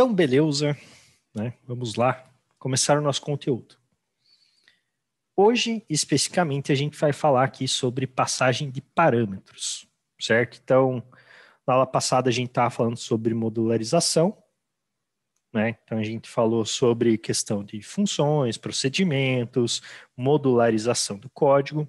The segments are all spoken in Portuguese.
Então, beleza, né? Vamos lá começar o nosso conteúdo. Hoje, especificamente, a gente vai falar aqui sobre passagem de parâmetros, certo? Então, na aula passada a gente estava falando sobre modularização, né? Então a gente falou sobre questão de funções, procedimentos, modularização do código.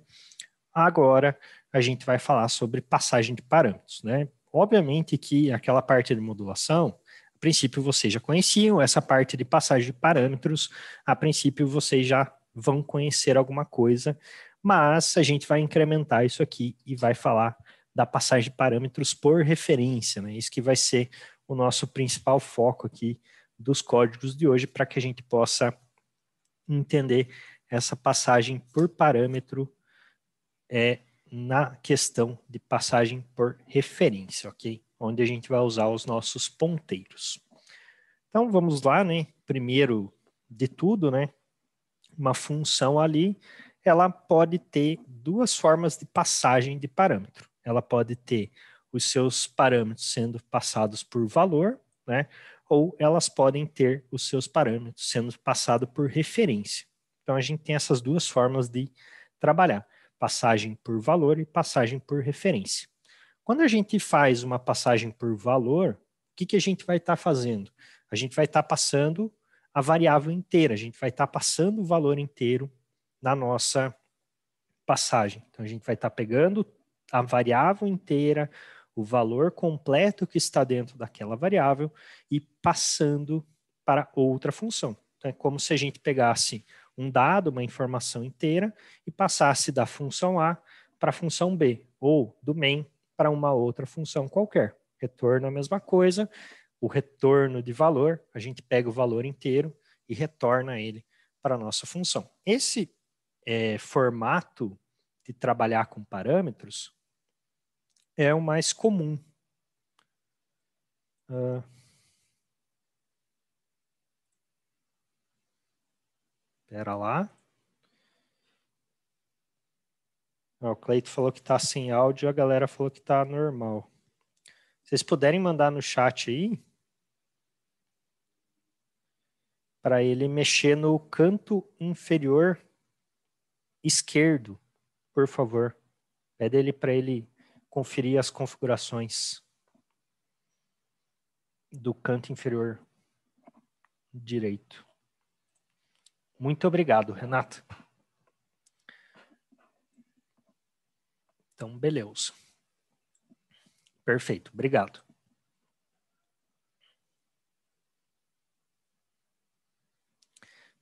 Agora a gente vai falar sobre passagem de parâmetros, né? Obviamente que aquela parte de modulação, a princípio vocês já conheciam, essa parte de passagem de parâmetros, a princípio vocês já vão conhecer alguma coisa, mas a gente vai incrementar isso aqui e vai falar da passagem de parâmetros por referência, né? Isso que vai ser o nosso principal foco aqui dos códigos de hoje para que a gente possa entender essa passagem por parâmetro é na questão de passagem por referência, ok? onde a gente vai usar os nossos ponteiros. Então vamos lá, né? Primeiro de tudo, né? Uma função ali, ela pode ter duas formas de passagem de parâmetro. Ela pode ter os seus parâmetros sendo passados por valor, né? Ou elas podem ter os seus parâmetros sendo passados por referência. Então a gente tem essas duas formas de trabalhar: passagem por valor e passagem por referência. Quando a gente faz uma passagem por valor, o que, que a gente vai estar tá fazendo? A gente vai estar tá passando a variável inteira, a gente vai estar tá passando o valor inteiro na nossa passagem. Então, a gente vai estar tá pegando a variável inteira, o valor completo que está dentro daquela variável e passando para outra função. Então, é como se a gente pegasse um dado, uma informação inteira, e passasse da função A para a função B, ou do main para uma outra função qualquer. Retorno é a mesma coisa, o retorno de valor, a gente pega o valor inteiro e retorna ele para a nossa função. Esse é, formato de trabalhar com parâmetros é o mais comum. Uh, lá. É, o Cleito falou que tá sem áudio, a galera falou que tá normal. Vocês puderem mandar no chat aí para ele mexer no canto inferior esquerdo, por favor. Pede ele para ele conferir as configurações do canto inferior direito. Muito obrigado, Renata. Então, beleza. Perfeito, obrigado.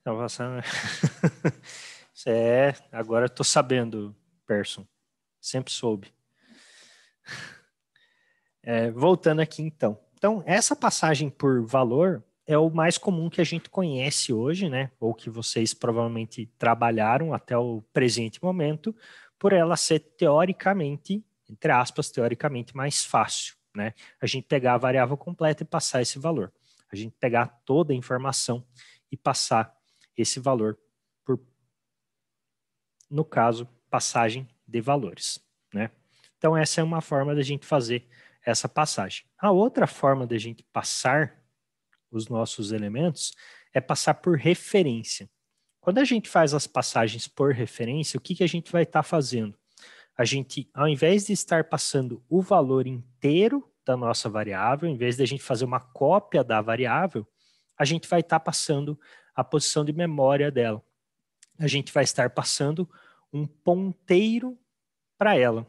Tá é, agora estou sabendo, Person. Sempre soube. É, voltando aqui, então. Então, essa passagem por valor é o mais comum que a gente conhece hoje, né? Ou que vocês provavelmente trabalharam até o presente momento, por ela ser teoricamente, entre aspas, teoricamente mais fácil, né? A gente pegar a variável completa e passar esse valor. A gente pegar toda a informação e passar esse valor por, no caso, passagem de valores, né? Então essa é uma forma da gente fazer essa passagem. A outra forma da gente passar os nossos elementos é passar por referência. Quando a gente faz as passagens por referência, o que, que a gente vai estar tá fazendo? A gente, ao invés de estar passando o valor inteiro da nossa variável, em vez de a gente fazer uma cópia da variável, a gente vai estar tá passando a posição de memória dela. A gente vai estar passando um ponteiro para ela.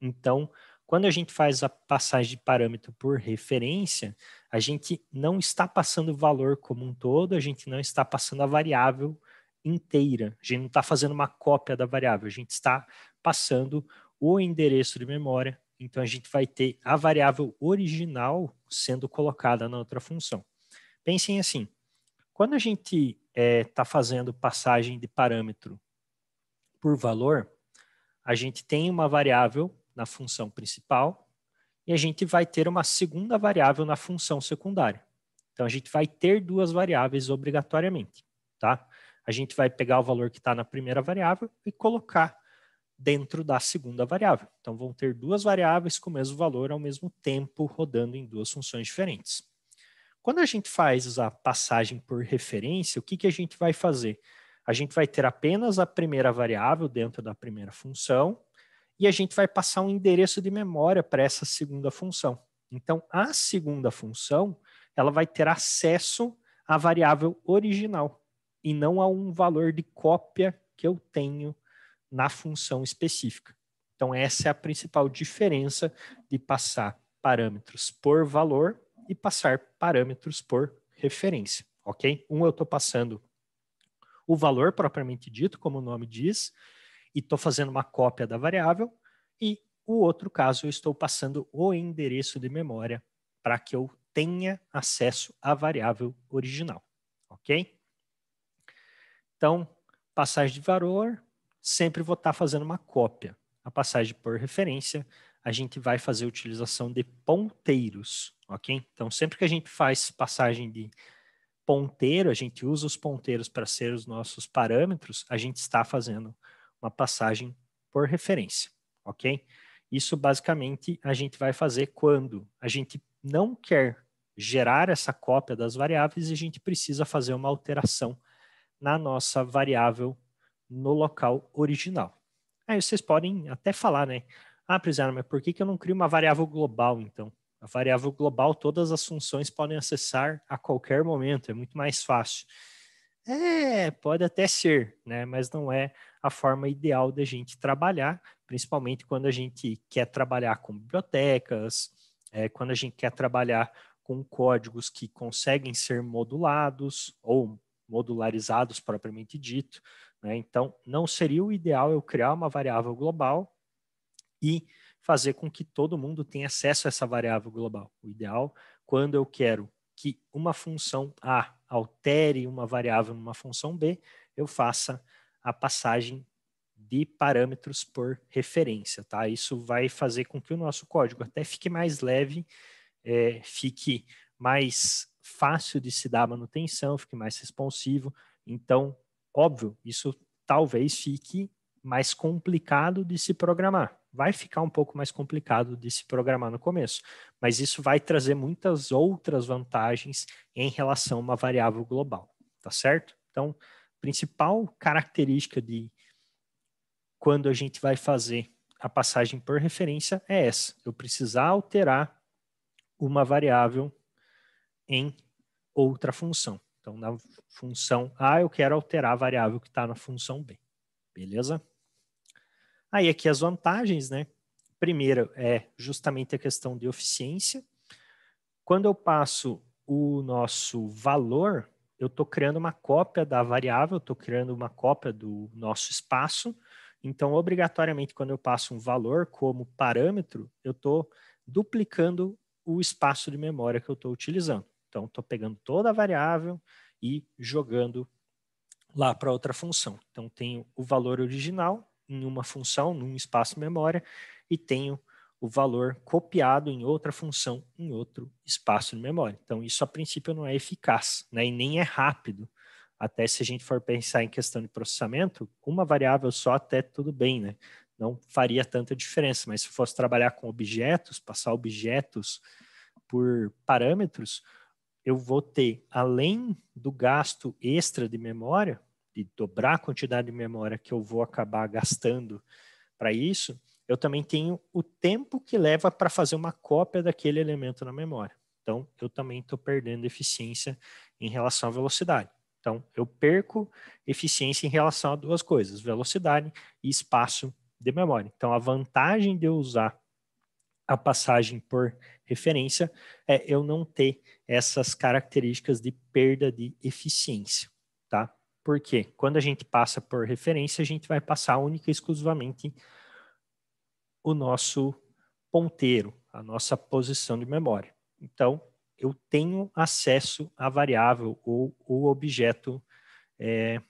Então, quando a gente faz a passagem de parâmetro por referência, a gente não está passando o valor como um todo, a gente não está passando a variável inteira. A gente não está fazendo uma cópia da variável, a gente está passando o endereço de memória. Então, a gente vai ter a variável original sendo colocada na outra função. Pensem assim: quando a gente está é, tá fazendo passagem de parâmetro por valor, a gente tem uma variável na função principal e a gente vai ter uma segunda variável na função secundária. Então, a gente vai ter duas variáveis obrigatoriamente, tá? a gente vai pegar o valor que está na primeira variável e colocar dentro da segunda variável. Então, vão ter duas variáveis com o mesmo valor ao mesmo tempo rodando em duas funções diferentes. Quando a gente faz a passagem por referência, o que, que a gente vai fazer? A gente vai ter apenas a primeira variável dentro da primeira função e a gente vai passar um endereço de memória para essa segunda função. Então, a segunda função ela vai ter acesso à variável original e não a um valor de cópia que eu tenho na função específica. Então, essa é a principal diferença de passar parâmetros por valor e passar parâmetros por referência, ok? Um, eu estou passando o valor propriamente dito, como o nome diz, e estou fazendo uma cópia da variável, e o outro caso, eu estou passando o endereço de memória para que eu tenha acesso à variável original, ok? Então, passagem de valor, sempre vou estar fazendo uma cópia. A passagem por referência, a gente vai fazer utilização de ponteiros, ok? Então, sempre que a gente faz passagem de ponteiro, a gente usa os ponteiros para ser os nossos parâmetros, a gente está fazendo uma passagem por referência, ok? Isso basicamente a gente vai fazer quando a gente não quer gerar essa cópia das variáveis e a gente precisa fazer uma alteração na nossa variável no local original. Aí vocês podem até falar, né? Ah, Prisana, mas por que, eu não crio uma variável global, então? A variável global, todas as funções podem acessar a qualquer momento, é muito mais fácil. É, pode até ser, né? Mas não é a forma ideal da gente trabalhar, principalmente quando a gente quer trabalhar com bibliotecas, é, quando a gente quer trabalhar com códigos que conseguem ser modulados ou modularizados propriamente dito. Né? Então, não seria o ideal eu criar uma variável global e fazer com que todo mundo tenha acesso a essa variável global. O ideal, quando eu quero que uma função A altere uma variável numa função B, eu faça a passagem de parâmetros por referência, tá? Isso vai fazer com que o nosso código até fique mais leve, é, fique mais fácil de se dar manutenção, fique mais responsivo. Então, óbvio, isso talvez fique mais complicado de se programar. Vai ficar um pouco mais complicado de se programar no começo, mas isso vai trazer muitas outras vantagens em relação a uma variável global, tá certo? Então, principal característica de quando a gente vai fazer a passagem por referência é essa: eu precisar alterar uma variável em outra função. Então, na função A, eu quero alterar a variável que está na função B. Beleza? Aí, aqui as vantagens, né? Primeiro é justamente a questão de eficiência. Quando eu passo o nosso valor, eu estou criando uma cópia da variável, estou criando uma cópia do nosso espaço. Então, obrigatoriamente, quando eu passo um valor como parâmetro, eu estou duplicando o espaço de memória que eu estou utilizando. Então, estou pegando toda a variável e jogando lá para outra função. Então, tenho o valor original em uma função, num espaço memória, e tenho o valor copiado em outra função, em outro espaço de memória. Então, isso a princípio não é eficaz, né? e nem é rápido. Até se a gente for pensar em questão de processamento, uma variável só até tudo bem, né? Não faria tanta diferença, mas se fosse trabalhar com objetos, passar objetos por parâmetros, eu vou ter, além do gasto extra de memória, de dobrar a quantidade de memória que eu vou acabar gastando para isso, eu também tenho o tempo que leva para fazer uma cópia daquele elemento na memória. Então, eu também estou perdendo eficiência em relação à velocidade. Então, eu perco eficiência em relação a duas coisas, velocidade e espaço de memória. Então, a vantagem de eu usar a passagem por referência é eu não ter essas características de perda de eficiência, tá? Porque quando a gente passa por referência, a gente vai passar única e exclusivamente o nosso ponteiro, a nossa posição de memória. Então, eu tenho acesso à variável ou o objeto é,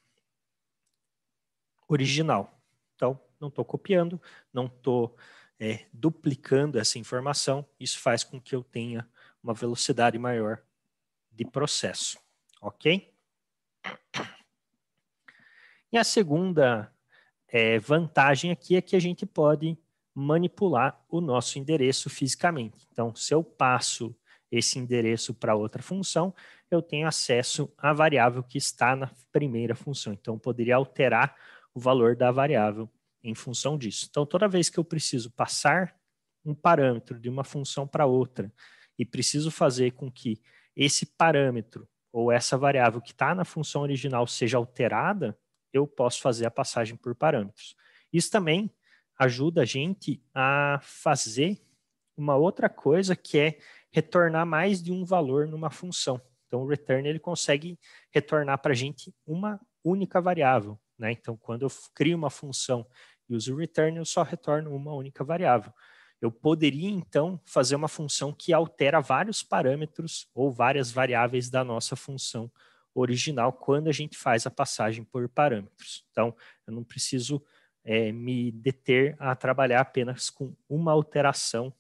original. Então, não estou copiando, não estou é, duplicando essa informação, isso faz com que eu tenha uma velocidade maior de processo, ok? E a segunda é, vantagem aqui é que a gente pode manipular o nosso endereço fisicamente. Então, se eu passo esse endereço para outra função, eu tenho acesso à variável que está na primeira função. Então, eu poderia alterar o valor da variável em função disso. Então, toda vez que eu preciso passar um parâmetro de uma função para outra e preciso fazer com que esse parâmetro ou essa variável que está na função original seja alterada, eu posso fazer a passagem por parâmetros. Isso também ajuda a gente a fazer uma outra coisa que é retornar mais de um valor numa função. Então, o return ele consegue retornar para a gente uma única variável. Né? Então, quando eu crio uma função e uso return, eu só retorno uma única variável. Eu poderia, então, fazer uma função que altera vários parâmetros ou várias variáveis da nossa função original quando a gente faz a passagem por parâmetros. Então, eu não preciso é, me deter a trabalhar apenas com uma alteração,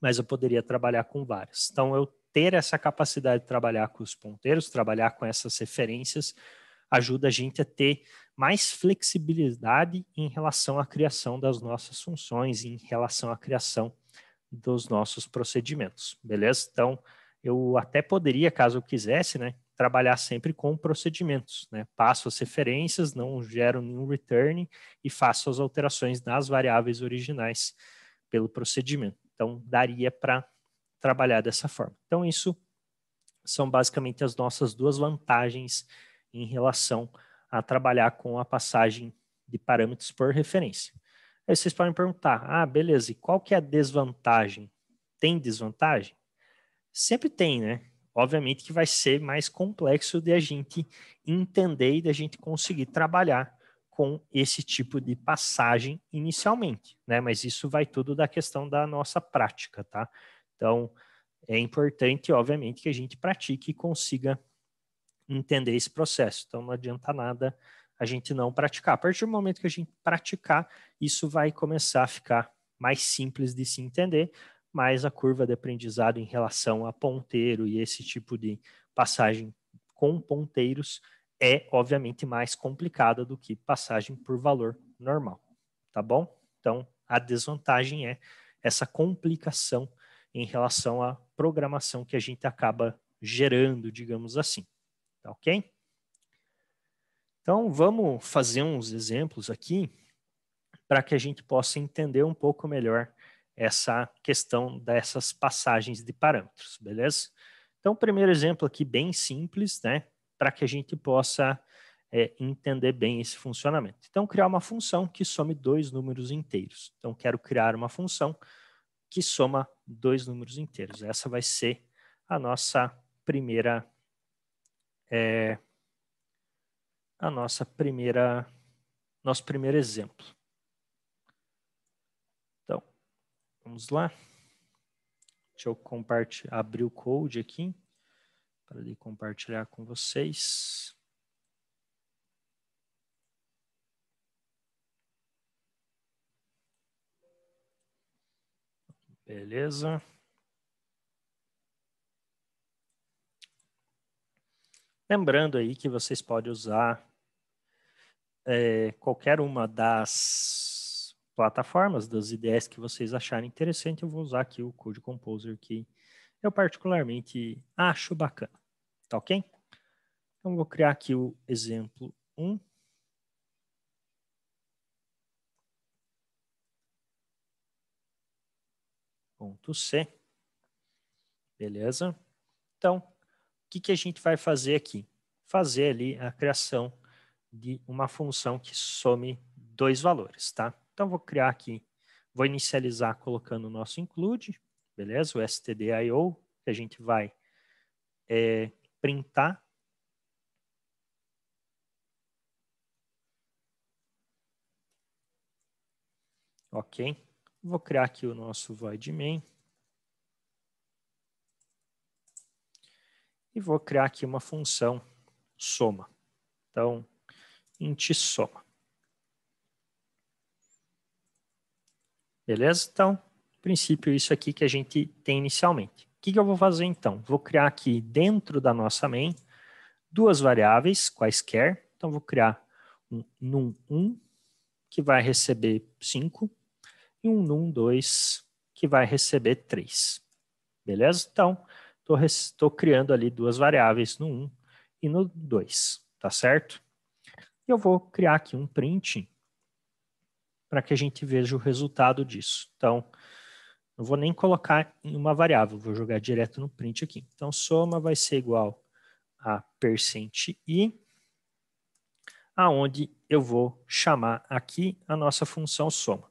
mas eu poderia trabalhar com várias. Então, eu ter essa capacidade de trabalhar com os ponteiros, trabalhar com essas referências, ajuda a gente a ter mais flexibilidade em relação à criação das nossas funções, em relação à criação dos nossos procedimentos, beleza? Então, eu até poderia, caso eu quisesse, né, trabalhar sempre com procedimentos, né? Passo as referências, não gero nenhum return e faço as alterações nas variáveis originais pelo procedimento. Então, daria para trabalhar dessa forma. Então, isso são basicamente as nossas duas vantagens em relação a trabalhar com a passagem de parâmetros por referência. Aí vocês podem perguntar, ah, beleza, e qual que é a desvantagem? Tem desvantagem? Sempre tem, né? Obviamente que vai ser mais complexo de a gente entender e de a gente conseguir trabalhar com esse tipo de passagem inicialmente, né? Mas isso vai tudo da questão da nossa prática, tá? Então, é importante, obviamente, que a gente pratique e consiga entender esse processo. Então, não adianta nada a gente não praticar. A partir do momento que a gente praticar, isso vai começar a ficar mais simples de se entender, mas a curva de aprendizado em relação a ponteiro e esse tipo de passagem com ponteiros é, obviamente, mais complicada do que passagem por valor normal, tá bom? Então, a desvantagem é essa complicação em relação à programação que a gente acaba gerando, digamos assim. Tá ok? Então, vamos fazer uns exemplos aqui para que a gente possa entender um pouco melhor essa questão dessas passagens de parâmetros, beleza? Então, primeiro exemplo aqui bem simples, né? Para que a gente possa é, entender bem esse funcionamento. Então, criar uma função que some dois números inteiros. Então, quero criar uma função que soma dois números inteiros. Essa vai ser a nossa primeira é a nossa primeira nosso primeiro exemplo. Então, vamos lá. Deixa eu compartilhar, abrir o code aqui para ele compartilhar com vocês. Beleza. Lembrando aí que vocês podem usar é, qualquer uma das plataformas, das ideias que vocês acharem interessante. Eu vou usar aqui o Code Composer que eu particularmente acho bacana. Tá ok? Então, vou criar aqui o exemplo 1. Ponto C. Beleza? Então, que, que a gente vai fazer aqui? Fazer ali a criação de uma função que some dois valores, tá? Então, vou criar aqui, vou inicializar colocando o nosso include, beleza? O stdio, que a gente vai é, printar. Ok. Vou criar aqui o nosso void main. e vou criar aqui uma função soma. Então, int soma. Beleza? Então, princípio, isso aqui que a gente tem inicialmente. O que, que eu vou fazer então? Vou criar aqui dentro da nossa main duas variáveis quaisquer. Então, vou criar um num1 que vai receber 5 e um num2 que vai receber 3. Beleza? Então, estou criando ali duas variáveis no 1 e no 2, tá certo? E eu vou criar aqui um print para que a gente veja o resultado disso. Então, não vou nem colocar em uma variável, vou jogar direto no print aqui. Então, soma vai ser igual a percent %i, aonde eu vou chamar aqui a nossa função soma.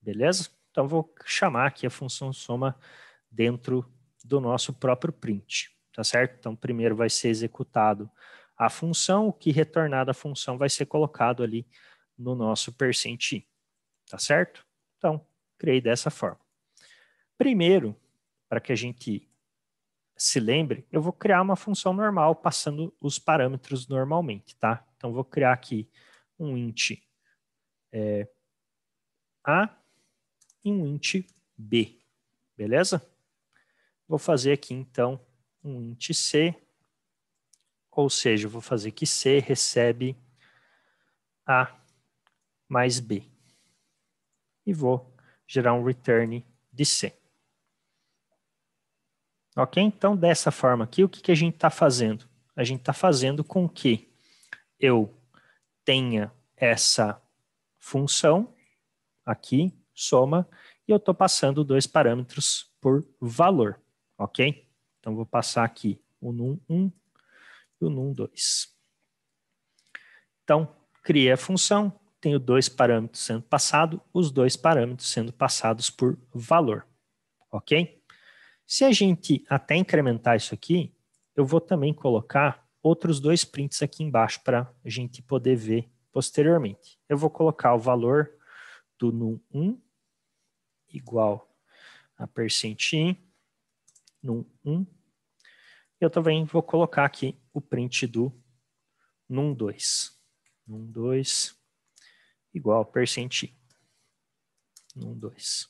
Beleza? Então, vou chamar aqui a função soma dentro do nosso próprio print, tá certo? Então, primeiro vai ser executado a função, o que retornar da função vai ser colocado ali no nosso percent i, tá certo? Então, criei dessa forma. Primeiro, para que a gente se lembre, eu vou criar uma função normal passando os parâmetros normalmente, tá? Então, vou criar aqui um int é, a e um int b, beleza? Vou fazer aqui, então, um int C, ou seja, vou fazer que C recebe A mais B. E vou gerar um return de C. Ok? Então, dessa forma aqui, o que, que a gente está fazendo? A gente está fazendo com que eu tenha essa função aqui, soma, e eu estou passando dois parâmetros por valor ok? Então, vou passar aqui o num 1 e o num 2. Então, criei a função, tenho dois parâmetros sendo passados, os dois parâmetros sendo passados por valor, ok? Se a gente até incrementar isso aqui, eu vou também colocar outros dois prints aqui embaixo para a gente poder ver posteriormente. Eu vou colocar o valor do num 1 igual a percent num 1. Eu também vou colocar aqui o print do num 2. Num 2 igual percent Num 2.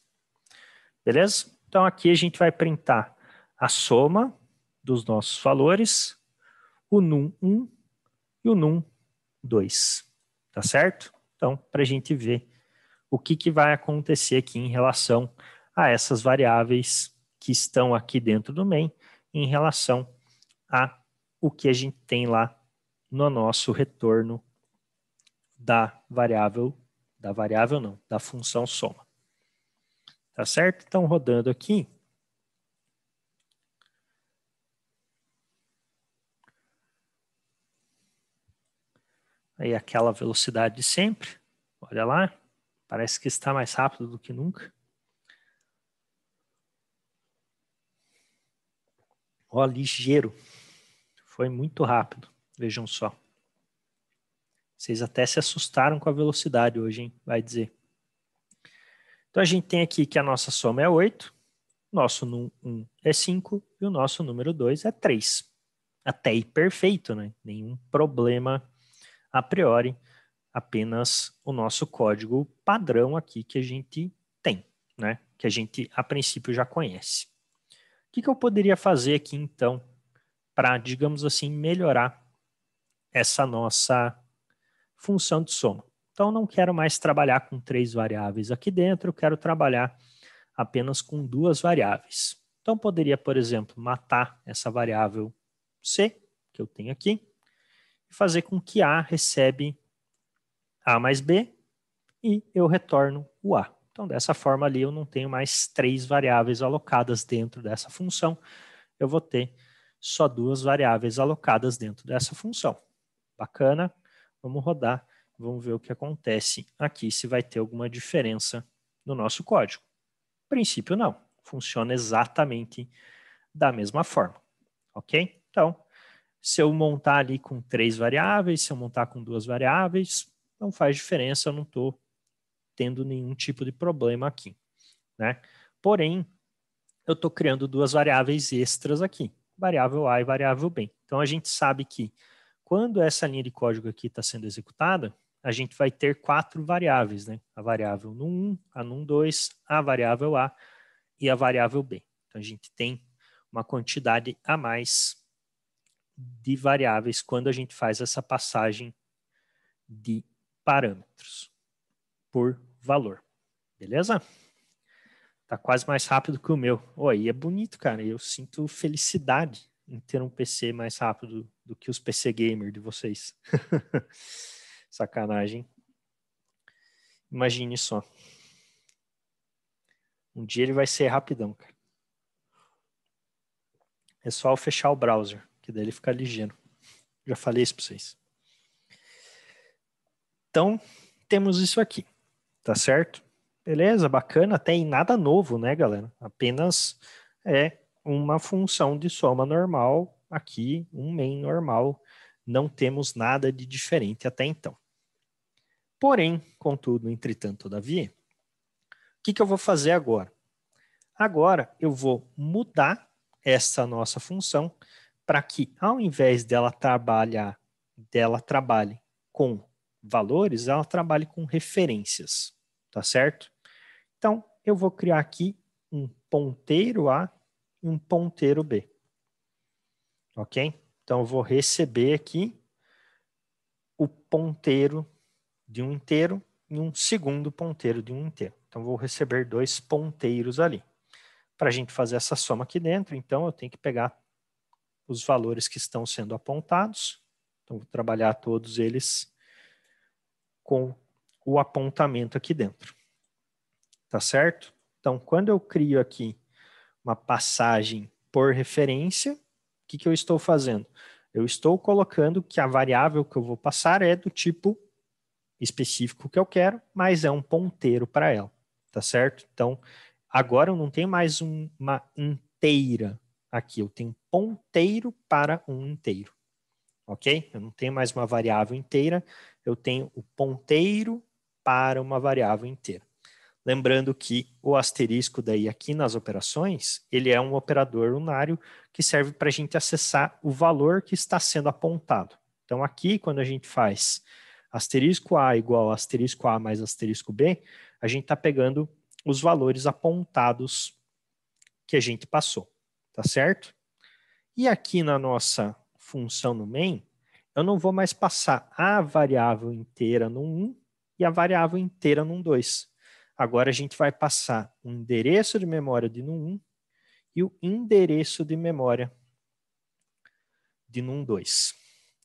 Beleza? Então aqui a gente vai printar a soma dos nossos valores, o num 1 e o num 2. Tá certo? Então, para a gente ver o que, que vai acontecer aqui em relação a essas variáveis que estão aqui dentro do main em relação a o que a gente tem lá no nosso retorno da variável, da variável não, da função soma. Tá certo? Então, rodando aqui. Aí aquela velocidade de sempre. Olha lá, parece que está mais rápido do que nunca. Ó, ligeiro. Foi muito rápido. Vejam só. Vocês até se assustaram com a velocidade hoje, hein? Vai dizer. Então a gente tem aqui que a nossa soma é 8, nosso 1 um é 5 e o nosso número 2 é 3. Até aí perfeito, né? Nenhum problema a priori, apenas o nosso código padrão aqui que a gente tem, né? Que a gente a princípio já conhece. O que, que eu poderia fazer aqui então para, digamos assim, melhorar essa nossa função de soma? Então, não quero mais trabalhar com três variáveis aqui dentro, eu quero trabalhar apenas com duas variáveis. Então, poderia, por exemplo, matar essa variável C, que eu tenho aqui, e fazer com que A recebe A mais B, e eu retorno o A. Então, dessa forma ali, eu não tenho mais três variáveis alocadas dentro dessa função. Eu vou ter só duas variáveis alocadas dentro dessa função. Bacana. Vamos rodar. Vamos ver o que acontece aqui, se vai ter alguma diferença no nosso código. Princípio não. Funciona exatamente da mesma forma. Ok? Então, se eu montar ali com três variáveis, se eu montar com duas variáveis, não faz diferença, eu não estou tendo nenhum tipo de problema aqui, né? Porém, eu estou criando duas variáveis extras aqui, variável A e variável B. Então, a gente sabe que quando essa linha de código aqui está sendo executada, a gente vai ter quatro variáveis, né? A variável num1, a num2, a variável A e a variável B. Então, a gente tem uma quantidade a mais de variáveis quando a gente faz essa passagem de parâmetros por valor. Beleza? Tá quase mais rápido que o meu. Oh, é bonito, cara. Eu sinto felicidade em ter um PC mais rápido do que os PC gamer de vocês. Sacanagem. Imagine só. Um dia ele vai ser rapidão, cara. É só eu fechar o browser, que daí ele fica ligeiro. Já falei isso para vocês. Então, temos isso aqui. Tá certo? Beleza, bacana, até em nada novo, né, galera? Apenas é uma função de soma normal aqui, um main normal. Não temos nada de diferente até então. Porém, contudo, entretanto, todavia, o que, que eu vou fazer agora? Agora eu vou mudar essa nossa função para que, ao invés dela trabalhar, dela trabalhe com valores, ela trabalhe com referências tá certo? Então, eu vou criar aqui um ponteiro A e um ponteiro B. Ok? Então, eu vou receber aqui o ponteiro de um inteiro e um segundo ponteiro de um inteiro. Então, vou receber dois ponteiros ali. Para a gente fazer essa soma aqui dentro, então, eu tenho que pegar os valores que estão sendo apontados. Então, vou trabalhar todos eles com o apontamento aqui dentro. Tá certo? Então, quando eu crio aqui uma passagem por referência, o que, que eu estou fazendo? Eu estou colocando que a variável que eu vou passar é do tipo específico que eu quero, mas é um ponteiro para ela, tá certo? Então, agora eu não tenho mais um, uma inteira aqui, eu tenho ponteiro para um inteiro, ok? Eu não tenho mais uma variável inteira, eu tenho o ponteiro para uma variável inteira. Lembrando que o asterisco daí aqui nas operações, ele é um operador unário que serve para a gente acessar o valor que está sendo apontado. Então aqui, quando a gente faz asterisco A igual a asterisco A mais asterisco B, a gente está pegando os valores apontados que a gente passou, tá certo? E aqui na nossa função no main, eu não vou mais passar a variável inteira no 1, e a variável inteira num 2. Agora a gente vai passar o endereço de memória de num 1 e o endereço de memória de num 2.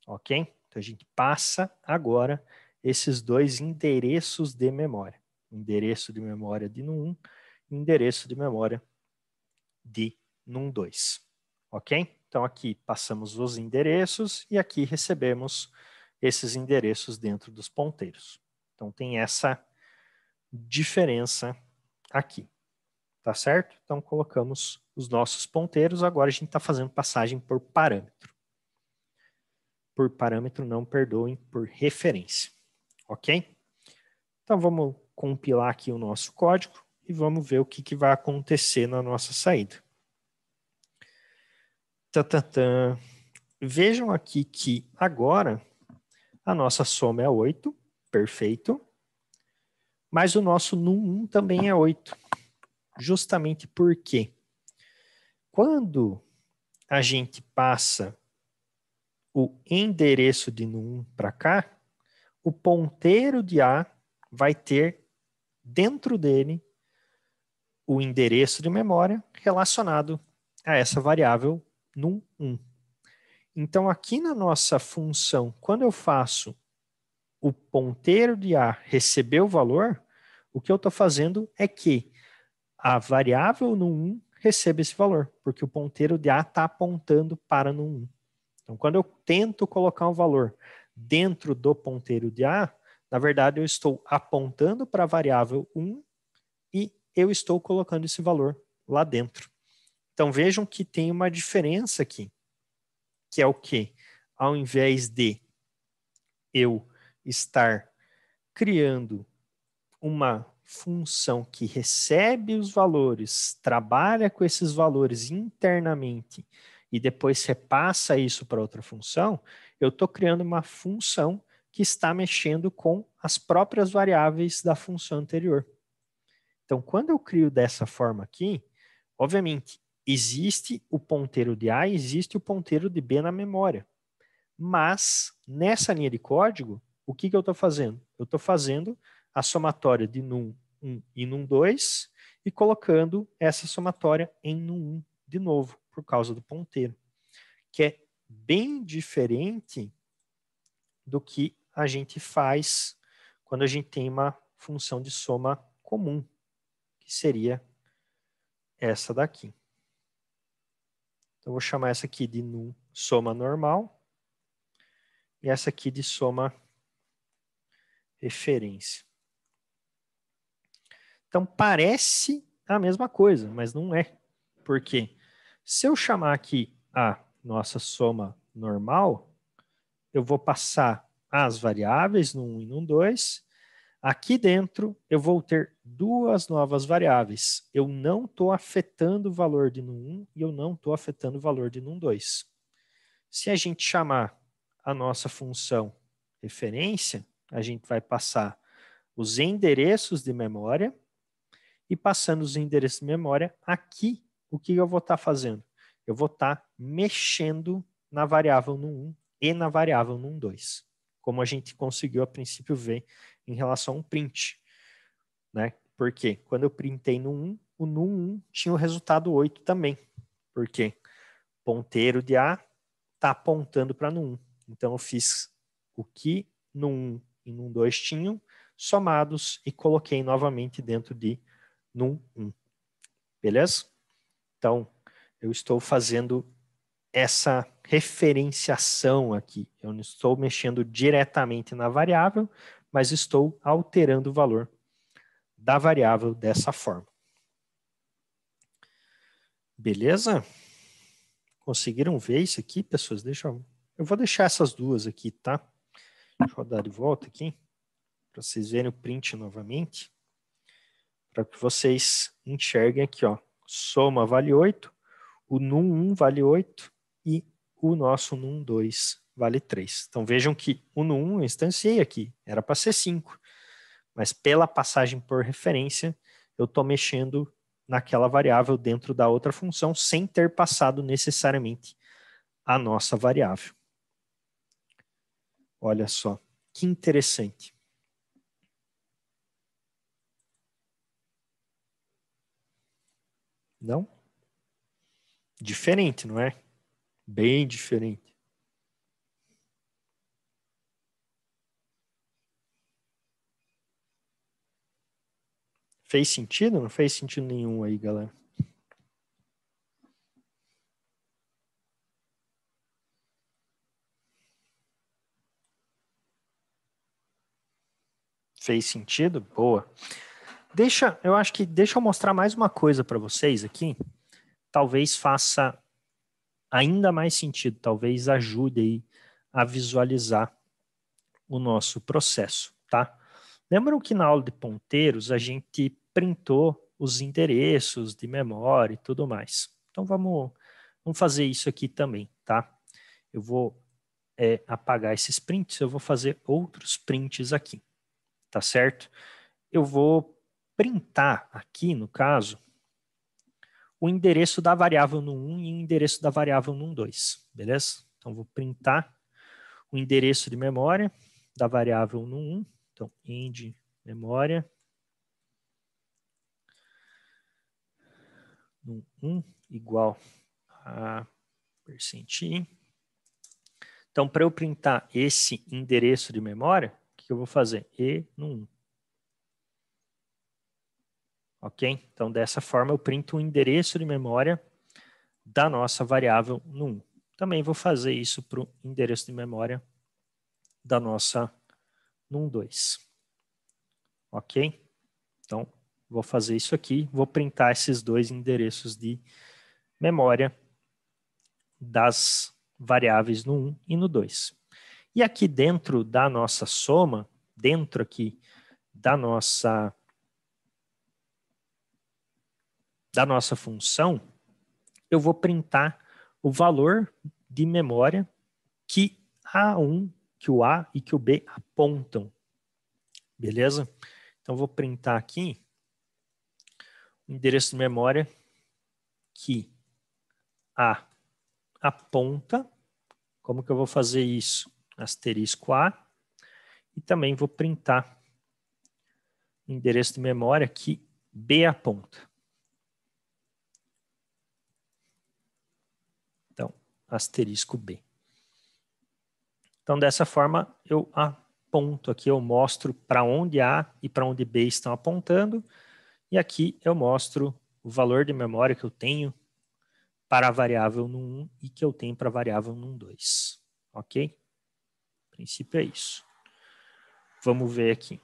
Ok? Então a gente passa agora esses dois endereços de memória. Endereço de memória de num 1 e endereço de memória de num 2. Ok? Então aqui passamos os endereços e aqui recebemos esses endereços dentro dos ponteiros. Então tem essa diferença aqui, tá certo? Então colocamos os nossos ponteiros, agora a gente está fazendo passagem por parâmetro. Por parâmetro, não perdoem, por referência, ok? Então vamos compilar aqui o nosso código e vamos ver o que, que vai acontecer na nossa saída. Tatatã. Vejam aqui que agora a nossa soma é 8 perfeito. Mas o nosso num 1 também é 8. Justamente porque quando a gente passa o endereço de num para cá, o ponteiro de A vai ter dentro dele o endereço de memória relacionado a essa variável num 1. Então, aqui na nossa função, quando eu faço o ponteiro de A recebeu o valor, o que eu estou fazendo é que a variável no 1 receba esse valor, porque o ponteiro de A está apontando para no 1. Então, quando eu tento colocar um valor dentro do ponteiro de A, na verdade, eu estou apontando para a variável 1 e eu estou colocando esse valor lá dentro. Então, vejam que tem uma diferença aqui, que é o que? Ao invés de eu estar criando uma função que recebe os valores, trabalha com esses valores internamente e depois repassa isso para outra função, eu estou criando uma função que está mexendo com as próprias variáveis da função anterior. Então, quando eu crio dessa forma aqui, obviamente, existe o ponteiro de A, existe o ponteiro de B na memória. Mas, nessa linha de código, o que, que eu estou fazendo? Eu estou fazendo a somatória de num 1 e num 2 e colocando essa somatória em num 1 de novo, por causa do ponteiro, que é bem diferente do que a gente faz quando a gente tem uma função de soma comum, que seria essa daqui. Então, eu vou chamar essa aqui de num soma normal e essa aqui de soma referência. Então, parece a mesma coisa, mas não é. Por quê? Se eu chamar aqui a nossa soma normal, eu vou passar as variáveis no 1 e no 2. Aqui dentro, eu vou ter duas novas variáveis. Eu não estou afetando o valor de no 1 e eu não estou afetando o valor de no 2. Se a gente chamar a nossa função referência, a gente vai passar os endereços de memória e passando os endereços de memória, aqui o que eu vou estar tá fazendo? Eu vou estar tá mexendo na variável no 1 e na variável no 2, como a gente conseguiu a princípio ver em relação ao print. Né? Porque quando eu printei no 1, o no 1 tinha o resultado 8 também. Porque ponteiro de A está apontando para no 1. Então eu fiz o que no 1 num2 tinham, somados e coloquei novamente dentro de num1. Beleza? Então, eu estou fazendo essa referenciação aqui. Eu não estou mexendo diretamente na variável, mas estou alterando o valor da variável dessa forma. Beleza? Conseguiram ver isso aqui, pessoas? Deixa eu... eu vou deixar essas duas aqui, tá? Deixa eu rodar de volta aqui, para vocês verem o print novamente, para que vocês enxerguem aqui, ó. Soma vale 8, o num 1 vale 8 e o nosso num 2 vale 3. Então vejam que o num 1 eu instanciei aqui, era para ser 5, mas pela passagem por referência, eu estou mexendo naquela variável dentro da outra função sem ter passado necessariamente a nossa variável. Olha só, que interessante. Não? Diferente, não é? Bem diferente. Fez sentido? Não fez sentido nenhum aí, galera. Fez sentido? Boa. Deixa, eu acho que deixa eu mostrar mais uma coisa para vocês aqui. Talvez faça ainda mais sentido, talvez ajude aí a visualizar o nosso processo, tá? Lembram que na aula de ponteiros a gente printou os endereços de memória e tudo mais. Então vamos, vamos fazer isso aqui também, tá? Eu vou é, apagar esses prints, eu vou fazer outros prints aqui tá certo? Eu vou printar aqui, no caso, o endereço da variável no 1 e o endereço da variável no 2, beleza? Então, vou printar o endereço de memória da variável no 1, então, end memória no 1 igual a percentinho. Então, para eu printar esse endereço de memória, eu vou fazer. E no 1. Ok? Então, dessa forma, eu printo o endereço de memória da nossa variável no 1. Também vou fazer isso para o endereço de memória da nossa num 2. Ok? Então, vou fazer isso aqui. Vou printar esses dois endereços de memória das variáveis no 1 e no 2. E aqui dentro da nossa soma, dentro aqui da nossa da nossa função, eu vou printar o valor de memória que A1, que o A e que o B apontam. Beleza? Então, vou printar aqui o endereço de memória que A aponta. Como que eu vou fazer isso? asterisco A, e também vou printar o endereço de memória que B aponta. Então, asterisco B. Então, dessa forma, eu aponto aqui, eu mostro para onde A e para onde B estão apontando, e aqui eu mostro o valor de memória que eu tenho para a variável num 1 e que eu tenho para a variável num 2, ok? princípio é isso. Vamos ver aqui.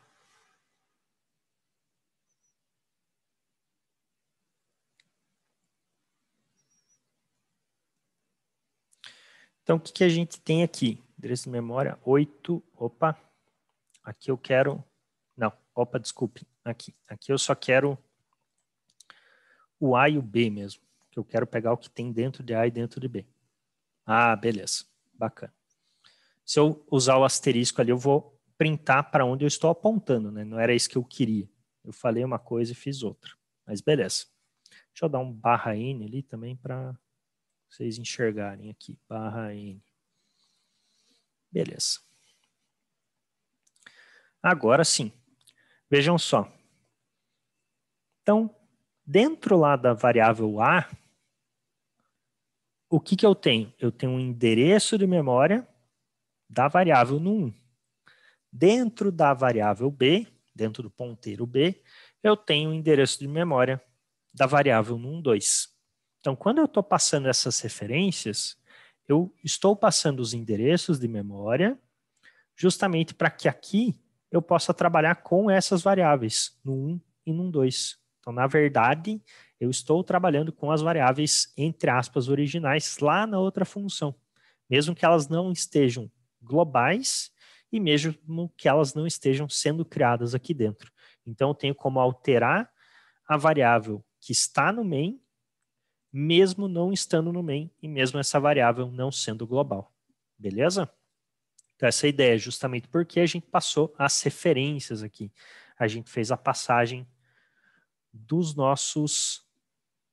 Então, o que, que a gente tem aqui? Endereço de memória 8. Opa, aqui eu quero. Não, opa, desculpe. Aqui, aqui eu só quero o A e o B mesmo. Que eu quero pegar o que tem dentro de A e dentro de B. Ah, beleza. Bacana se eu usar o asterisco ali, eu vou printar para onde eu estou apontando, né? Não era isso que eu queria. Eu falei uma coisa e fiz outra. Mas beleza. Deixa eu dar um barra N ali também para vocês enxergarem aqui. Barra N. Beleza. Agora sim. Vejam só. Então, dentro lá da variável A, o que, que eu tenho? Eu tenho um endereço de memória da variável no 1. Dentro da variável B, dentro do ponteiro B, eu tenho o endereço de memória da variável no 1, 2. Então, quando eu estou passando essas referências, eu estou passando os endereços de memória justamente para que aqui eu possa trabalhar com essas variáveis, no 1 e no 2. Então, na verdade, eu estou trabalhando com as variáveis, entre aspas, originais lá na outra função. Mesmo que elas não estejam globais e mesmo que elas não estejam sendo criadas aqui dentro. Então, eu tenho como alterar a variável que está no main, mesmo não estando no main e mesmo essa variável não sendo global. Beleza? Então, essa ideia é justamente porque a gente passou as referências aqui. A gente fez a passagem dos nossos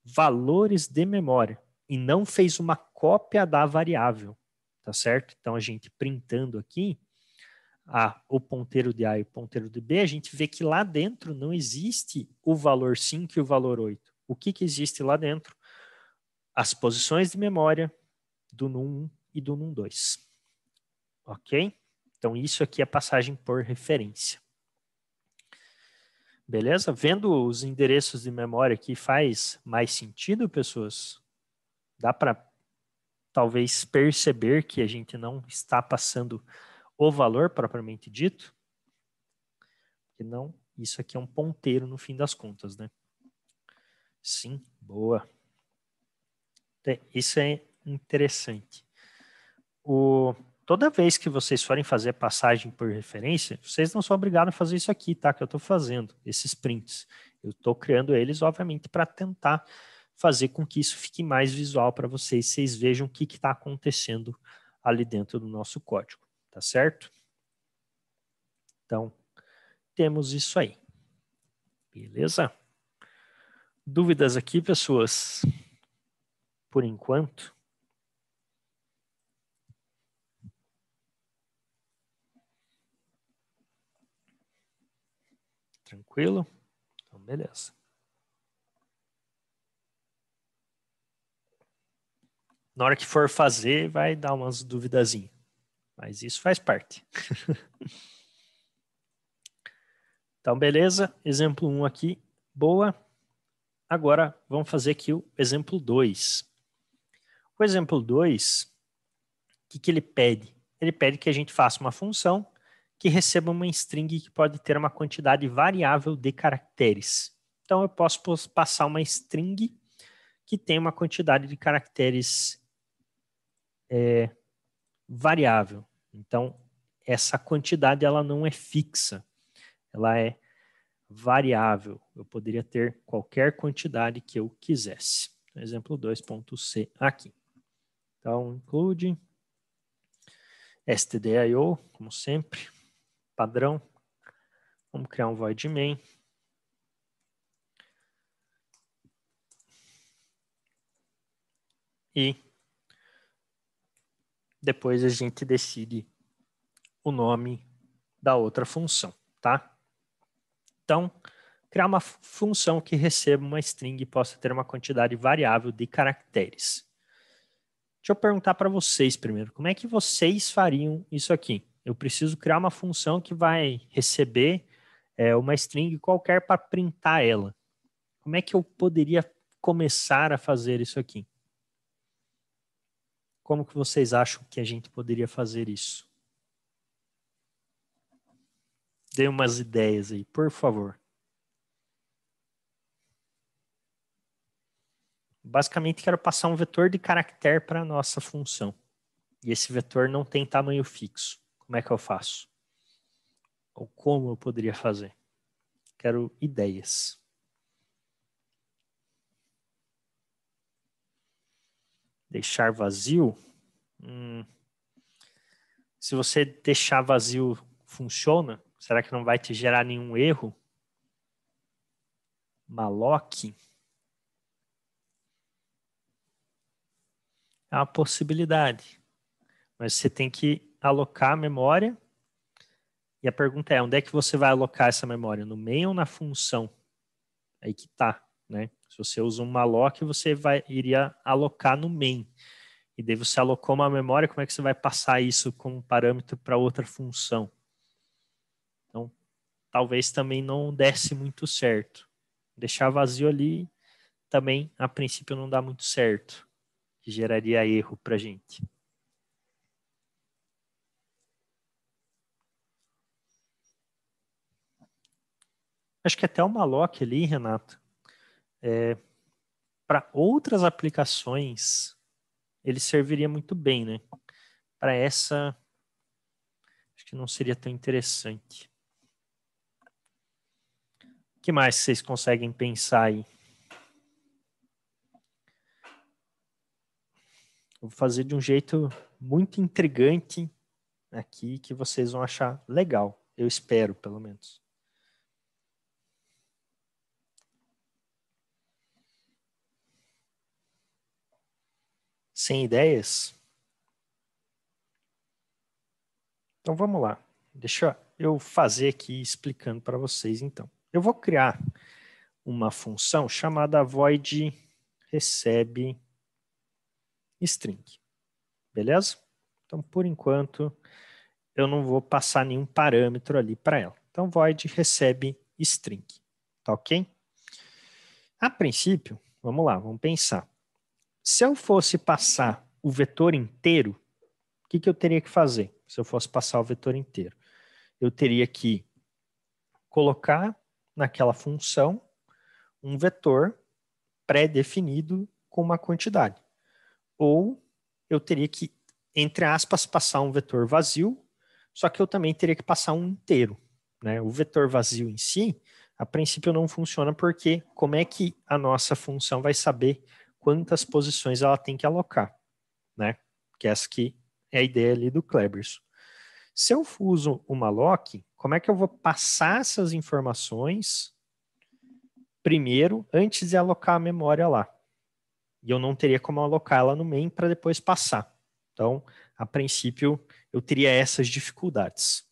valores de memória e não fez uma cópia da variável tá certo? Então, a gente printando aqui a, o ponteiro de A e o ponteiro de B, a gente vê que lá dentro não existe o valor 5 e o valor 8. O que, que existe lá dentro? As posições de memória do num 1 e do num 2. Ok? Então, isso aqui é passagem por referência. Beleza? Vendo os endereços de memória aqui, faz mais sentido, pessoas? Dá para talvez perceber que a gente não está passando o valor propriamente dito, porque não, isso aqui é um ponteiro no fim das contas, né? Sim, boa. Isso é interessante. O, toda vez que vocês forem fazer passagem por referência, vocês não são obrigados a fazer isso aqui, tá? Que eu estou fazendo, esses prints. Eu estou criando eles, obviamente, para tentar fazer com que isso fique mais visual para vocês, vocês vejam o que está acontecendo ali dentro do nosso código, tá certo? Então, temos isso aí. Beleza? Dúvidas aqui, pessoas? Por enquanto? Tranquilo? Então, beleza. na hora que for fazer, vai dar umas duvidazinhas. Mas isso faz parte. então, beleza. Exemplo 1 um aqui, boa. Agora, vamos fazer aqui o exemplo 2. O exemplo 2, o que, que ele pede? Ele pede que a gente faça uma função que receba uma string que pode ter uma quantidade variável de caracteres. Então, eu posso passar uma string que tem uma quantidade de caracteres é, variável. Então, essa quantidade ela não é fixa, ela é variável. Eu poderia ter qualquer quantidade que eu quisesse. Exemplo 2.c aqui. Então, include stdio, como sempre, padrão. Vamos criar um void main. E depois a gente decide o nome da outra função, tá? Então, criar uma função que receba uma string e possa ter uma quantidade variável de caracteres. Deixa eu perguntar para vocês primeiro, como é que vocês fariam isso aqui? Eu preciso criar uma função que vai receber é, uma string qualquer para printar ela. Como é que eu poderia começar a fazer isso aqui? Como que vocês acham que a gente poderia fazer isso? Dê umas ideias aí, por favor. Basicamente, quero passar um vetor de caractere para a nossa função. E esse vetor não tem tamanho fixo. Como é que eu faço? Ou como eu poderia fazer? Quero ideias. Deixar vazio. Hum. Se você deixar vazio, funciona? Será que não vai te gerar nenhum erro? Maloque, É uma possibilidade. Mas você tem que alocar a memória. E a pergunta é: onde é que você vai alocar essa memória? No meio ou na função? Aí que tá. Né? Se você usa um malloc você vai, iria alocar no main. E daí você alocou uma memória, como é que você vai passar isso como parâmetro para outra função? Então, talvez também não desse muito certo. Deixar vazio ali também, a princípio, não dá muito certo, que geraria erro para a gente. Acho que até o malloc ali, Renato, é, para outras aplicações, ele serviria muito bem, né? Para essa, acho que não seria tão interessante. O que mais vocês conseguem pensar aí? vou fazer de um jeito muito intrigante aqui que vocês vão achar legal. Eu espero, pelo menos. sem ideias? Então vamos lá. Deixa eu fazer aqui explicando para vocês então. Eu vou criar uma função chamada void recebe string. Beleza? Então por enquanto eu não vou passar nenhum parâmetro ali para ela. Então void recebe string. Tá OK? A princípio, vamos lá, vamos pensar se eu fosse passar o vetor inteiro, o que, que eu teria que fazer? Se eu fosse passar o vetor inteiro, eu teria que colocar naquela função um vetor pré-definido com uma quantidade. Ou eu teria que, entre aspas, passar um vetor vazio, só que eu também teria que passar um inteiro. Né? O vetor vazio em si, a princípio, não funciona porque como é que a nossa função vai saber quantas posições ela tem que alocar, né? Que é essa é a ideia ali do Kleberson. Se eu uso uma lock, como é que eu vou passar essas informações primeiro, antes de alocar a memória lá? E eu não teria como alocar ela no main para depois passar. Então, a princípio, eu teria essas dificuldades.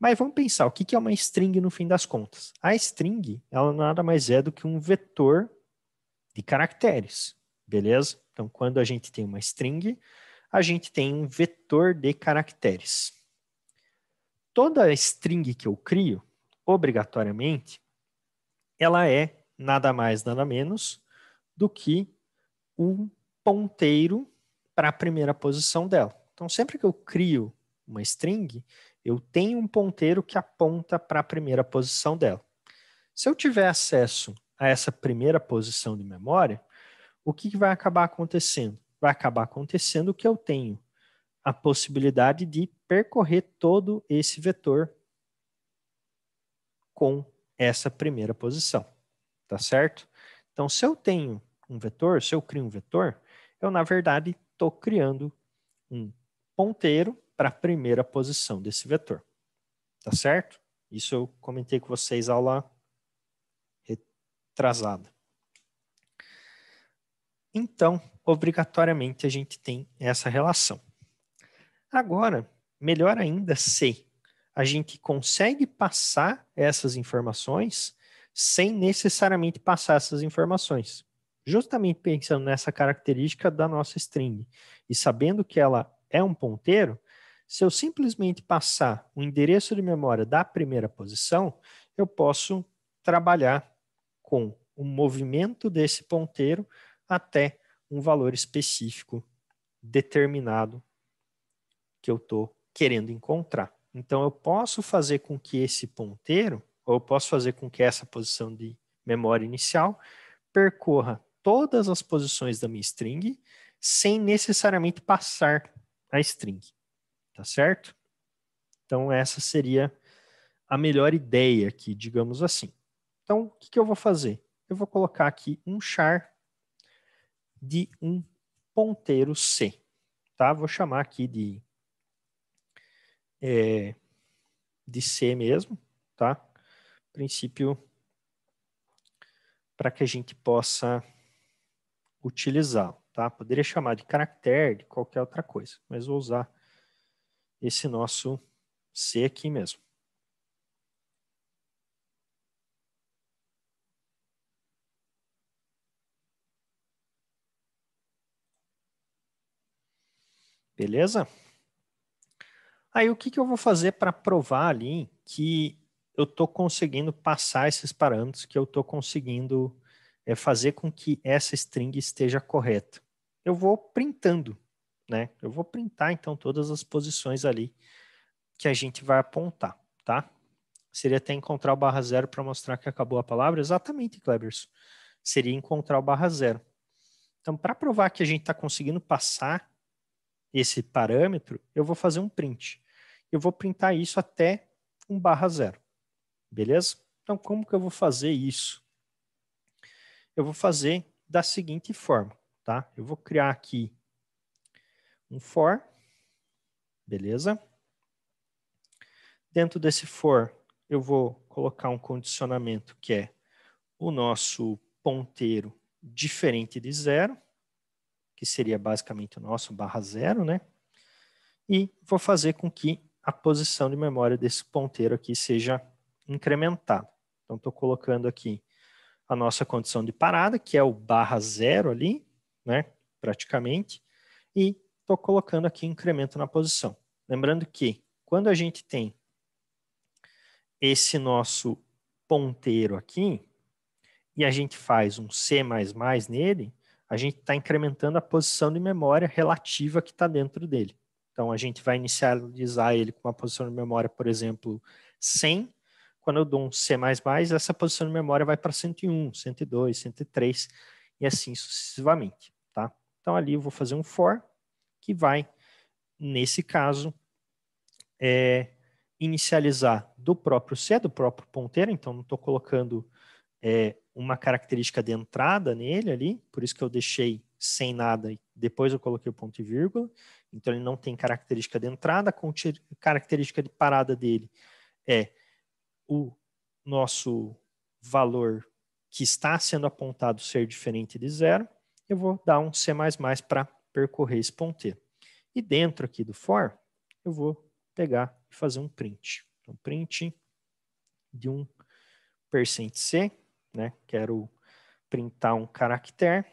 Mas vamos pensar, o que é uma string no fim das contas? A string, ela nada mais é do que um vetor de caracteres, beleza? Então, quando a gente tem uma string, a gente tem um vetor de caracteres. Toda string que eu crio, obrigatoriamente, ela é nada mais, nada menos do que um ponteiro para a primeira posição dela. Então, sempre que eu crio uma string, eu tenho um ponteiro que aponta para a primeira posição dela. Se eu tiver acesso a essa primeira posição de memória, o que, vai acabar acontecendo? Vai acabar acontecendo que eu tenho a possibilidade de percorrer todo esse vetor com essa primeira posição, tá certo? Então, se eu tenho um vetor, se eu crio um vetor, eu, na verdade, estou criando um ponteiro para a primeira posição desse vetor, tá certo? Isso eu comentei com vocês aula atrasada. Então, obrigatoriamente, a gente tem essa relação. Agora, melhor ainda se a gente consegue passar essas informações sem necessariamente passar essas informações. Justamente pensando nessa característica da nossa string e sabendo que ela é um ponteiro, se eu simplesmente passar o endereço de memória da primeira posição, eu posso trabalhar com o movimento desse ponteiro até um valor específico determinado que eu estou querendo encontrar. Então, eu posso fazer com que esse ponteiro, ou eu posso fazer com que essa posição de memória inicial percorra todas as posições da minha string sem necessariamente passar a string. Tá certo? Então, essa seria a melhor ideia aqui, digamos assim. Então, o que, que eu vou fazer? Eu vou colocar aqui um char de um ponteiro C. Tá? Vou chamar aqui de, é, de C mesmo. Tá? Princípio para que a gente possa utilizá-lo. Tá? Poderia chamar de caractere, de qualquer outra coisa, mas vou usar esse nosso C aqui mesmo. beleza? Aí o que, que eu vou fazer para provar ali que eu estou conseguindo passar esses parâmetros, que eu estou conseguindo é, fazer com que essa string esteja correta? Eu vou printando, né? Eu vou printar então todas as posições ali que a gente vai apontar, tá? Seria até encontrar o barra zero para mostrar que acabou a palavra? Exatamente, Kleberson. Seria encontrar o barra zero. Então, para provar que a gente está conseguindo passar esse parâmetro, eu vou fazer um print. Eu vou printar isso até 1 barra 0. Beleza? Então, como que eu vou fazer isso? Eu vou fazer da seguinte forma, tá? Eu vou criar aqui um for, beleza? Dentro desse for, eu vou colocar um condicionamento que é o nosso ponteiro diferente de zero, que seria basicamente o nosso barra zero, né? E vou fazer com que a posição de memória desse ponteiro aqui seja incrementada. Então, estou colocando aqui a nossa condição de parada, que é o barra zero ali, né? Praticamente. E estou colocando aqui incremento na posição. Lembrando que quando a gente tem esse nosso ponteiro aqui, e a gente faz um C++ nele, a gente está incrementando a posição de memória relativa que está dentro dele. Então, a gente vai inicializar ele com uma posição de memória, por exemplo, 100. Quando eu dou um C++, essa posição de memória vai para 101, 102, 103 e assim sucessivamente. Tá? Então, ali eu vou fazer um for que vai, nesse caso, é, inicializar do próprio C, do próprio ponteiro. Então, não estou colocando é, uma característica de entrada nele ali, por isso que eu deixei sem nada e depois eu coloquei o ponto e vírgula. Então ele não tem característica de entrada, a característica de parada dele é o nosso valor que está sendo apontado ser diferente de zero. Eu vou dar um C++ para percorrer esse ponteiro. E dentro aqui do for, eu vou pegar e fazer um print. Um então, print de um percent %c né? Quero printar um caractere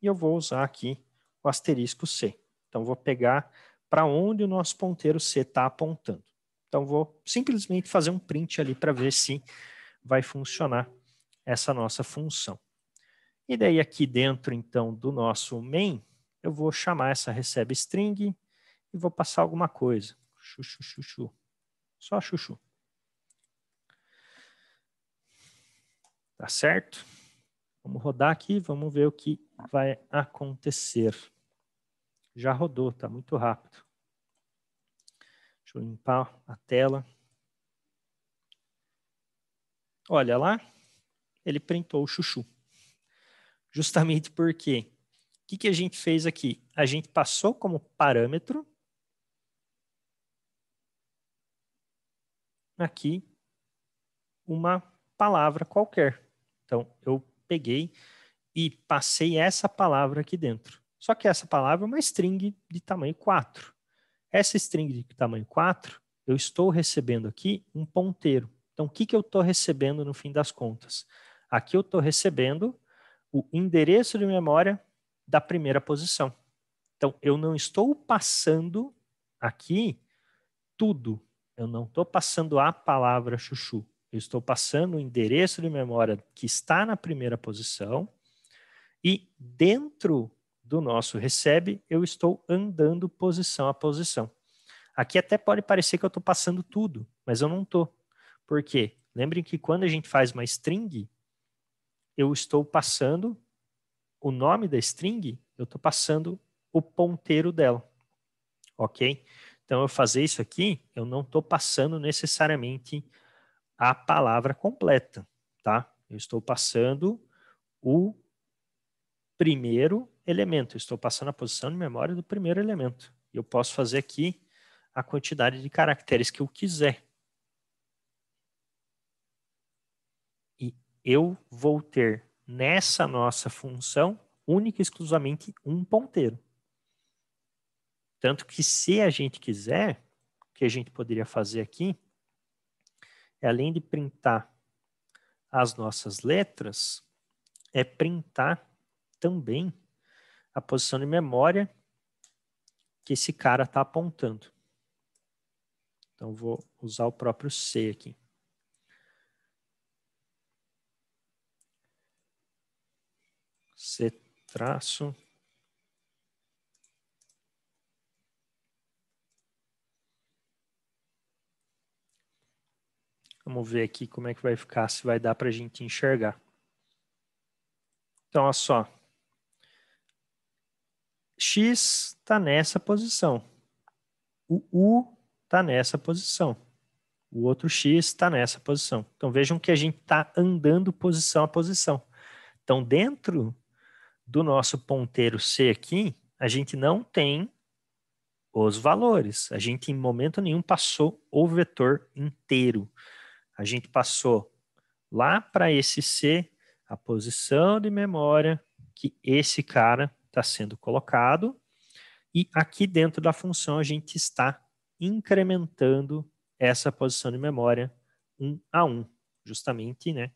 e eu vou usar aqui o asterisco C. Então, vou pegar para onde o nosso ponteiro C está apontando. Então, vou simplesmente fazer um print ali para ver se vai funcionar essa nossa função. E daí aqui dentro, então, do nosso main, eu vou chamar essa recebe string e vou passar alguma coisa. Chuchu, chuchu. Só chuchu. Tá certo? Vamos rodar aqui, vamos ver o que vai acontecer. Já rodou, tá muito rápido. Deixa eu limpar a tela. Olha lá, ele printou o chuchu. Justamente porque o que, que a gente fez aqui? A gente passou como parâmetro aqui uma palavra qualquer. Então, eu peguei e passei essa palavra aqui dentro. Só que essa palavra é uma string de tamanho 4. Essa string de tamanho 4, eu estou recebendo aqui um ponteiro. Então, o que, que eu estou recebendo no fim das contas? Aqui eu estou recebendo o endereço de memória da primeira posição. Então, eu não estou passando aqui tudo. Eu não estou passando a palavra chuchu. Eu estou passando o endereço de memória que está na primeira posição e dentro do nosso recebe, eu estou andando posição a posição. Aqui até pode parecer que eu estou passando tudo, mas eu não estou. Por quê? Lembrem que quando a gente faz uma string, eu estou passando o nome da string, eu estou passando o ponteiro dela. Ok? Então, eu fazer isso aqui, eu não estou passando necessariamente a palavra completa, tá? Eu estou passando o primeiro elemento, eu estou passando a posição de memória do primeiro elemento. Eu posso fazer aqui a quantidade de caracteres que eu quiser. E eu vou ter nessa nossa função única e exclusivamente um ponteiro. Tanto que se a gente quiser, o que a gente poderia fazer aqui é além de printar as nossas letras, é printar também a posição de memória que esse cara está apontando. Então, vou usar o próprio C aqui. C traço Vamos ver aqui como é que vai ficar, se vai dar para a gente enxergar. Então, olha só. X está nessa posição. O U está nessa posição. O outro X está nessa posição. Então, vejam que a gente está andando posição a posição. Então, dentro do nosso ponteiro C aqui, a gente não tem os valores. A gente, em momento nenhum, passou o vetor inteiro a gente passou lá para esse C a posição de memória que esse cara está sendo colocado. E aqui dentro da função a gente está incrementando essa posição de memória um a um, justamente, né?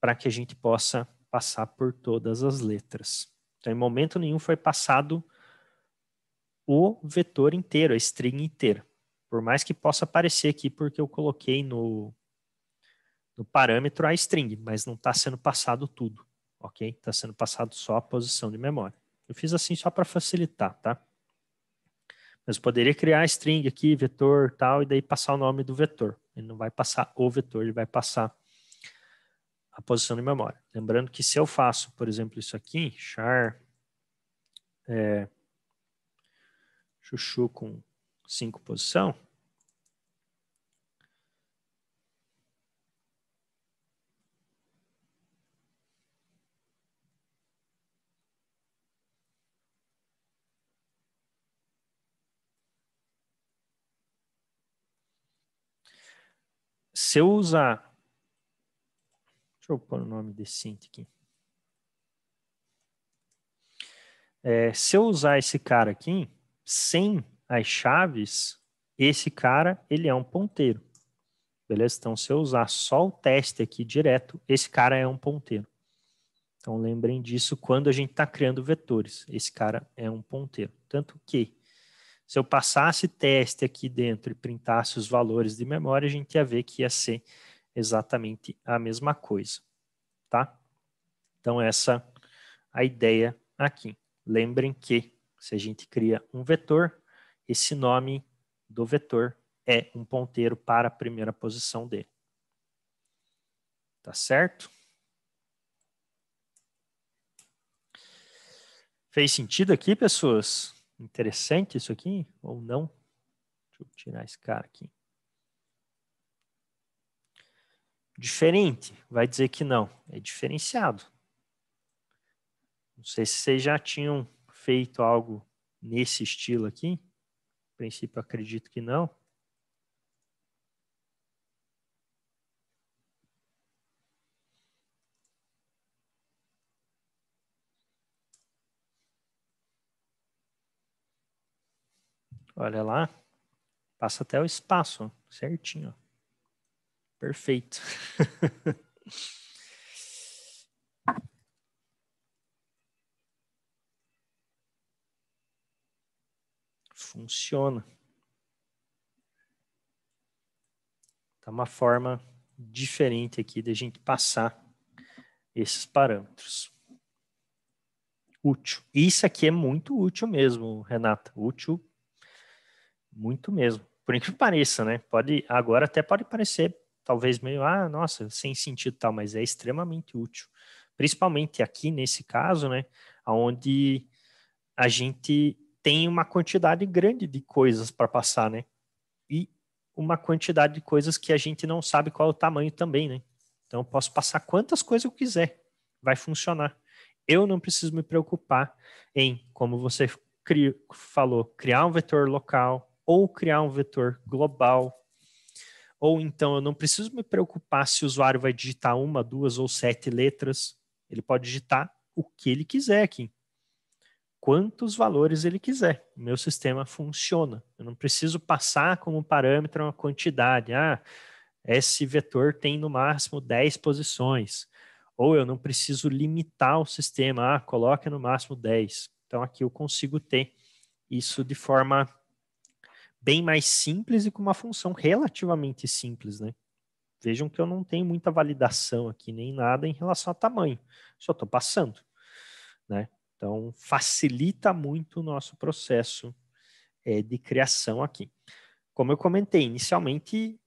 Para que a gente possa passar por todas as letras. Então, em momento nenhum foi passado o vetor inteiro, a string inteira. Por mais que possa aparecer aqui, porque eu coloquei no, no parâmetro a string, mas não está sendo passado tudo, ok? Está sendo passado só a posição de memória. Eu fiz assim só para facilitar, tá? Mas poderia criar a string aqui, vetor tal, e daí passar o nome do vetor. Ele não vai passar o vetor, ele vai passar a posição de memória. Lembrando que se eu faço, por exemplo, isso aqui, char é, chuchu com cinco posição. Se eu usar. Deixa eu pôr o um nome decente aqui. É, se eu usar esse cara aqui, sem as chaves, esse cara, ele é um ponteiro. Beleza? Então, se eu usar só o teste aqui direto, esse cara é um ponteiro. Então, lembrem disso quando a gente está criando vetores. Esse cara é um ponteiro. Tanto que, se eu passasse teste aqui dentro e printasse os valores de memória, a gente ia ver que ia ser exatamente a mesma coisa. Tá? Então, essa é a ideia aqui. Lembrem que, se a gente cria um vetor, esse nome do vetor é um ponteiro para a primeira posição dele. Tá certo? Fez sentido aqui, pessoas? Interessante isso aqui ou não? Deixa eu tirar esse cara aqui. Diferente, vai dizer que não, é diferenciado. Não sei se vocês já tinham feito algo nesse estilo aqui princípio, acredito que não. Olha lá. Passa até o espaço, certinho. Perfeito. funciona. Tá uma forma diferente aqui de a gente passar esses parâmetros. Útil. Isso aqui é muito útil mesmo, Renata. Útil, muito mesmo. Por incrível que pareça, né? Pode, agora até pode parecer, talvez meio, ah, nossa, sem sentido tal, mas é extremamente útil. Principalmente aqui nesse caso, né? Onde a gente tem uma quantidade grande de coisas para passar, né? E uma quantidade de coisas que a gente não sabe qual é o tamanho também, né? Então eu posso passar quantas coisas eu quiser, vai funcionar. Eu não preciso me preocupar em, como você cri falou, criar um vetor local ou criar um vetor global. Ou então eu não preciso me preocupar se o usuário vai digitar uma, duas ou sete letras. Ele pode digitar o que ele quiser aqui quantos valores ele quiser. O meu sistema funciona. Eu não preciso passar como parâmetro uma quantidade. Ah, esse vetor tem no máximo 10 posições. Ou eu não preciso limitar o sistema. Ah, coloca no máximo 10. Então aqui eu consigo ter isso de forma bem mais simples e com uma função relativamente simples, né? Vejam que eu não tenho muita validação aqui nem nada em relação a tamanho. Só estou passando, né? Então, facilita muito o nosso processo é, de criação aqui. Como eu comentei, inicialmente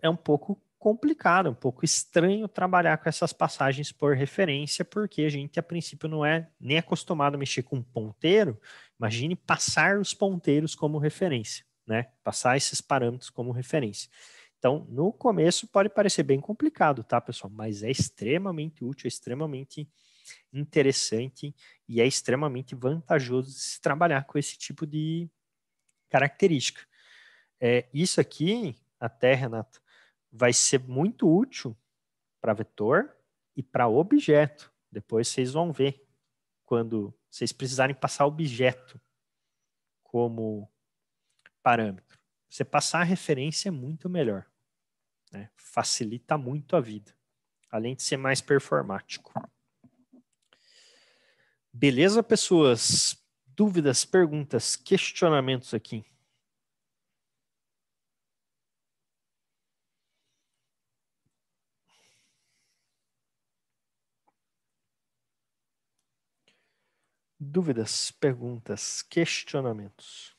é um pouco complicado, é um pouco estranho trabalhar com essas passagens por referência, porque a gente, a princípio, não é nem acostumado a mexer com um ponteiro. Imagine passar os ponteiros como referência, né? Passar esses parâmetros como referência. Então, no começo pode parecer bem complicado, tá, pessoal? Mas é extremamente útil, é extremamente interessante e é extremamente vantajoso se trabalhar com esse tipo de característica. É, isso aqui, até, Renato, vai ser muito útil para vetor e para objeto. Depois vocês vão ver quando vocês precisarem passar objeto como parâmetro. Você passar a referência é muito melhor. Né? Facilita muito a vida, além de ser mais performático. Beleza, pessoas? Dúvidas, perguntas, questionamentos aqui? Dúvidas, perguntas, questionamentos.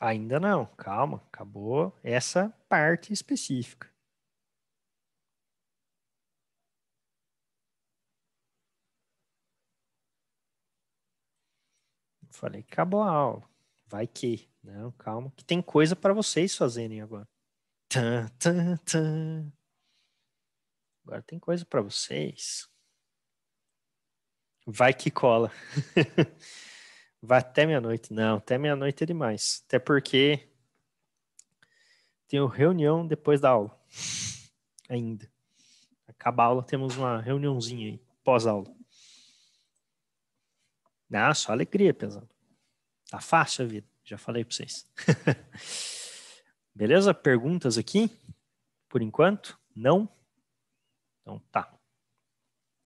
Ainda não, calma, acabou essa parte específica. Falei, que acabou a aula. Vai que. Não, calma, que tem coisa para vocês fazerem agora. Tan, Agora tem coisa para vocês. Vai que cola. Vai até meia-noite. Não, até meia-noite é demais. Até porque tenho reunião depois da aula. Ainda. Acaba a aula, temos uma reuniãozinha aí, pós-aula. Ah, só alegria, pesado. Tá fácil a vida. Já falei para vocês. Beleza? Perguntas aqui? Por enquanto? Não? Então tá.